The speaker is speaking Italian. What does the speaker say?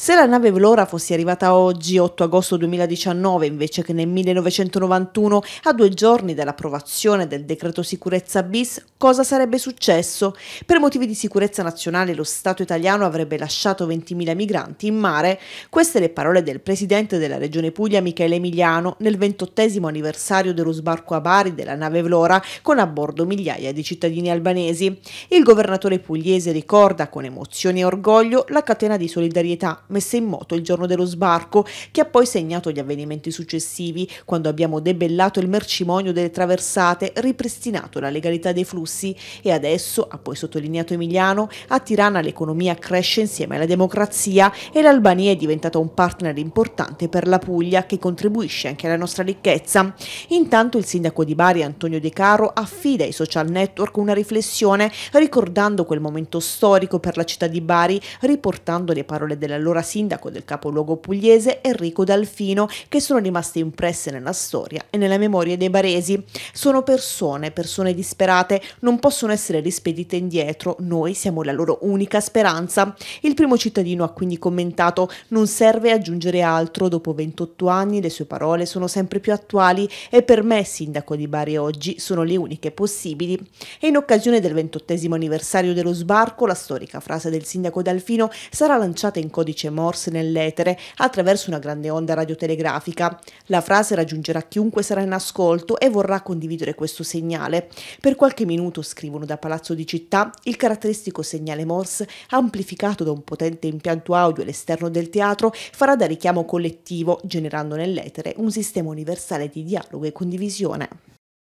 Se la nave Vlora fosse arrivata oggi, 8 agosto 2019, invece che nel 1991, a due giorni dall'approvazione del decreto sicurezza bis, cosa sarebbe successo? Per motivi di sicurezza nazionale lo Stato italiano avrebbe lasciato 20.000 migranti in mare? Queste le parole del presidente della regione Puglia Michele Emiliano nel ventottesimo anniversario dello sbarco a Bari della nave Vlora con a bordo migliaia di cittadini albanesi. Il governatore pugliese ricorda con emozione e orgoglio la catena di solidarietà messa in moto il giorno dello sbarco, che ha poi segnato gli avvenimenti successivi, quando abbiamo debellato il mercimonio delle traversate, ripristinato la legalità dei flussi e adesso, ha poi sottolineato Emiliano, a Tirana l'economia cresce insieme alla democrazia e l'Albania è diventata un partner importante per la Puglia che contribuisce anche alla nostra ricchezza. Intanto il sindaco di Bari Antonio De Caro affida ai social network una riflessione ricordando quel momento storico per la città di Bari, riportando le parole dell'allora allora sindaco del capoluogo pugliese Enrico Dalfino, che sono rimaste impresse nella storia e nella memoria dei baresi. Sono persone, persone disperate, non possono essere rispedite indietro, noi siamo la loro unica speranza. Il primo cittadino ha quindi commentato non serve aggiungere altro, dopo 28 anni le sue parole sono sempre più attuali e per me, sindaco di Bari oggi, sono le uniche possibili. E in occasione del 28 anniversario dello sbarco, la storica frase del sindaco Dalfino sarà lanciata in codice luce morse nell'etere attraverso una grande onda radiotelegrafica. La frase raggiungerà chiunque sarà in ascolto e vorrà condividere questo segnale. Per qualche minuto, scrivono da Palazzo di Città, il caratteristico segnale morse, amplificato da un potente impianto audio all'esterno del teatro, farà da richiamo collettivo, generando nell'etere un sistema universale di dialogo e condivisione.